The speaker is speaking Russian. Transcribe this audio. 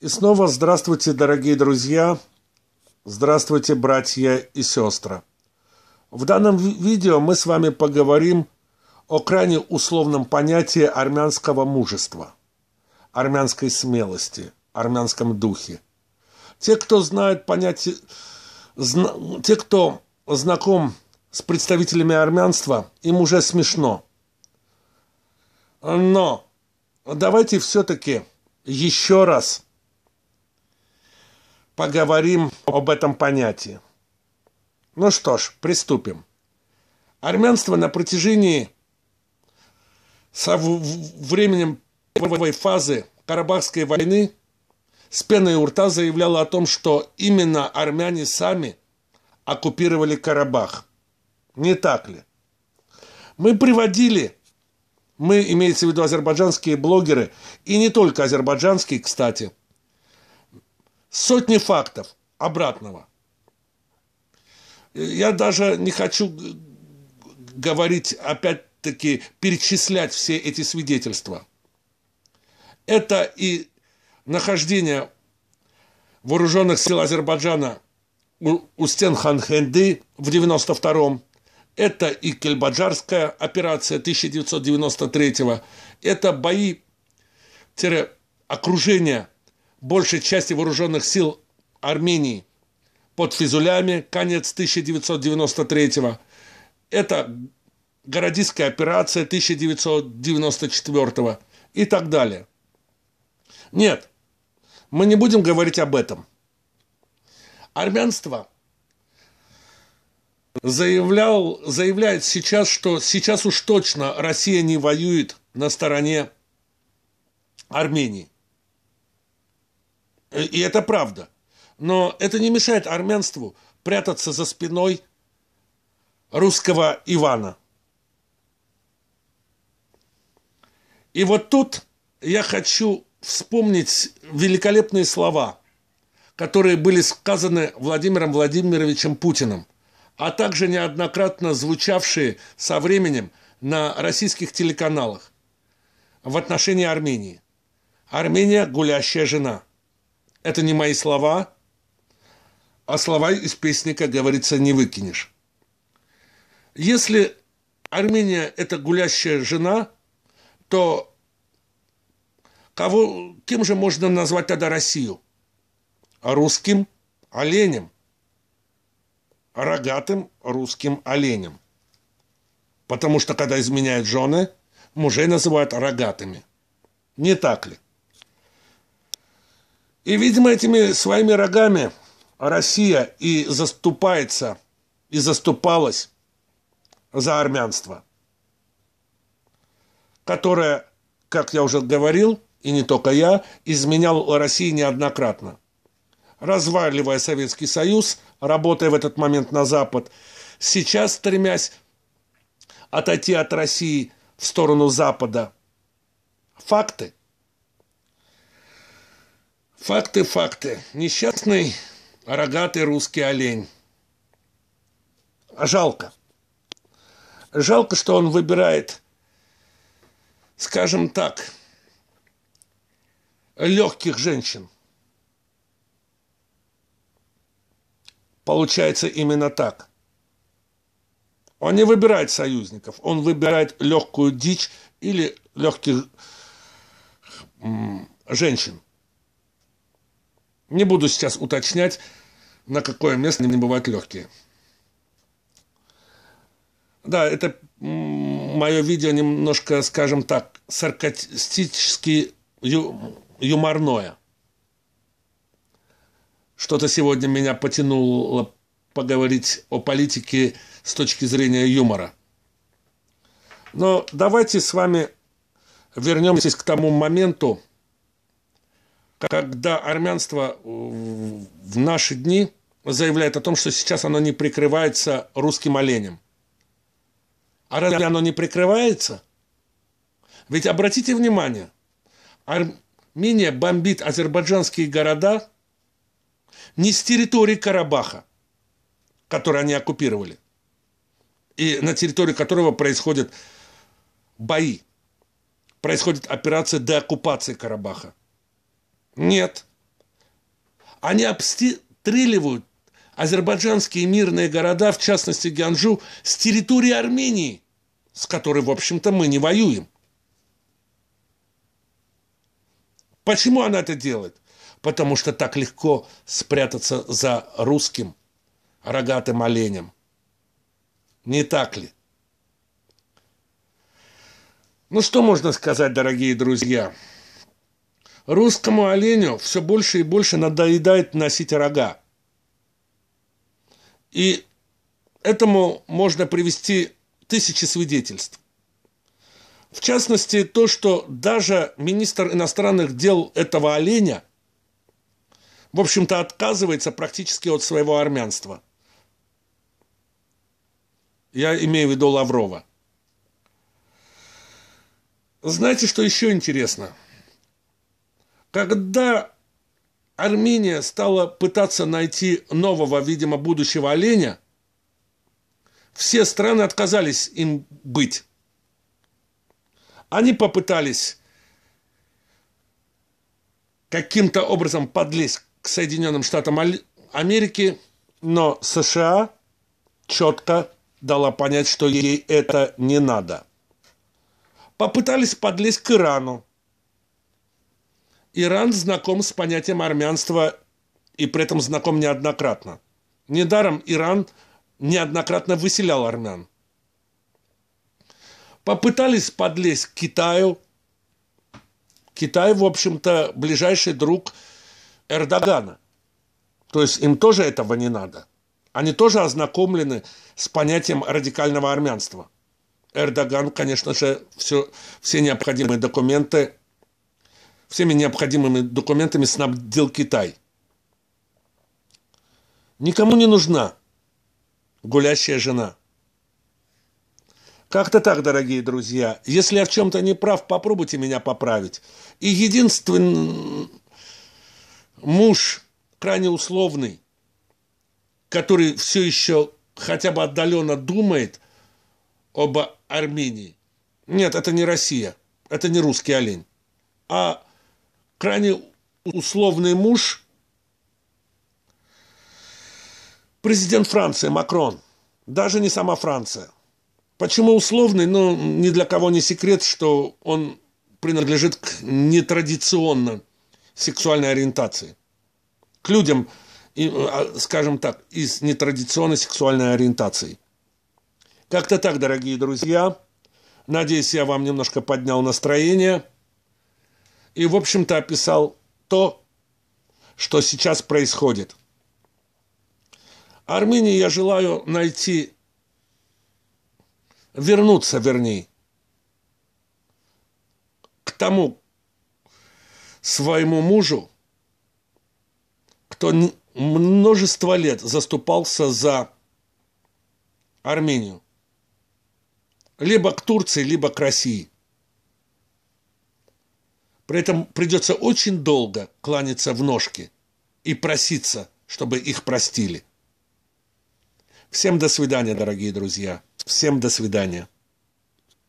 И снова здравствуйте, дорогие друзья, здравствуйте, братья и сестры. В данном видео мы с вами поговорим о крайне условном понятии армянского мужества, армянской смелости, армянском духе. Те, кто знает понятие, зна, те, кто знаком с представителями армянства, им уже смешно. Но давайте все-таки еще раз – поговорим об этом понятии. Ну что ж, приступим. Армянство на протяжении со временем первой фазы Карабахской войны с пеной у рта заявляло о том, что именно армяне сами оккупировали Карабах. Не так ли? Мы приводили, мы, имеется в виду азербайджанские блогеры, и не только азербайджанские, кстати – сотни фактов обратного. Я даже не хочу говорить, опять-таки, перечислять все эти свидетельства. Это и нахождение вооруженных сил Азербайджана у, у стен Ханхенды в 92-м, это и Кельбаджарская операция 1993 -го. это бои окружения большей части вооруженных сил Армении под Физулями, конец 1993 -го. Это городистская операция 1994 -го и так далее. Нет, мы не будем говорить об этом. Армянство заявлял, заявляет сейчас, что сейчас уж точно Россия не воюет на стороне Армении. Э, и это правда. Но это не мешает армянству прятаться за спиной русского Ивана. И вот тут я хочу вспомнить великолепные слова, которые были сказаны Владимиром Владимировичем Путиным, а также неоднократно звучавшие со временем на российских телеканалах в отношении Армении. Армения – гулящая жена – это не мои слова, а слова из песни, как говорится, не выкинешь. Если Армения – это гулящая жена, то кого, кем же можно назвать тогда Россию? А русским оленем. А рогатым русским оленем. Потому что, когда изменяют жены, мужей называют рогатыми. Не так ли? И, видимо, этими своими рогами Россия и заступается, и заступалась за армянство, которое, как я уже говорил, и не только я, изменял России неоднократно. Разваливая Советский Союз, работая в этот момент на Запад, сейчас стремясь отойти от России в сторону Запада. Факты – Факты, факты. Несчастный рогатый русский олень. А Жалко. Жалко, что он выбирает, скажем так, легких женщин. Получается именно так. Он не выбирает союзников, он выбирает легкую дичь или легких женщин. Не буду сейчас уточнять, на какое место не бывают легкие. Да, это мое видео немножко, скажем так, саркастически ю юморное. Что-то сегодня меня потянуло поговорить о политике с точки зрения юмора. Но давайте с вами вернемся к тому моменту, когда армянство в наши дни заявляет о том, что сейчас оно не прикрывается русским оленем. А разве оно не прикрывается? Ведь обратите внимание, Армения бомбит азербайджанские города не с территории Карабаха, который они оккупировали, и на территории которого происходят бои, происходит операция деоккупации Карабаха. Нет. Они обстреливают азербайджанские мирные города, в частности Гянжу, с территории Армении, с которой, в общем-то, мы не воюем. Почему она это делает? Потому что так легко спрятаться за русским рогатым оленем. Не так ли? Ну что можно сказать, дорогие друзья? Русскому оленю все больше и больше надоедает носить рога. И этому можно привести тысячи свидетельств. В частности, то, что даже министр иностранных дел этого оленя, в общем-то, отказывается практически от своего армянства. Я имею в виду Лаврова. Знаете, что еще интересно – когда Армения стала пытаться найти нового, видимо, будущего оленя, все страны отказались им быть. Они попытались каким-то образом подлезть к Соединенным Штатам Америки, но США четко дала понять, что ей это не надо. Попытались подлезть к Ирану, Иран знаком с понятием армянства и при этом знаком неоднократно. Недаром Иран неоднократно выселял армян. Попытались подлезть к Китаю. Китай, в общем-то, ближайший друг Эрдогана. То есть им тоже этого не надо. Они тоже ознакомлены с понятием радикального армянства. Эрдоган, конечно же, все, все необходимые документы всеми необходимыми документами снабдил Китай. Никому не нужна гулящая жена. Как-то так, дорогие друзья. Если я в чем-то не прав, попробуйте меня поправить. И единственный муж, крайне условный, который все еще хотя бы отдаленно думает об Армении. Нет, это не Россия, это не русский олень, а крайне условный муж президент Франции Макрон, даже не сама Франция. Почему условный? Ну, ни для кого не секрет, что он принадлежит к нетрадиционно сексуальной ориентации. К людям, а, скажем так, из нетрадиционной сексуальной ориентации. Как-то так, дорогие друзья. Надеюсь, я вам немножко поднял настроение – и, в общем-то, описал то, что сейчас происходит. Армении я желаю найти, вернуться, вернее, к тому своему мужу, кто множество лет заступался за Армению. Либо к Турции, либо к России – при этом придется очень долго кланяться в ножки и проситься, чтобы их простили. Всем до свидания, дорогие друзья. Всем до свидания.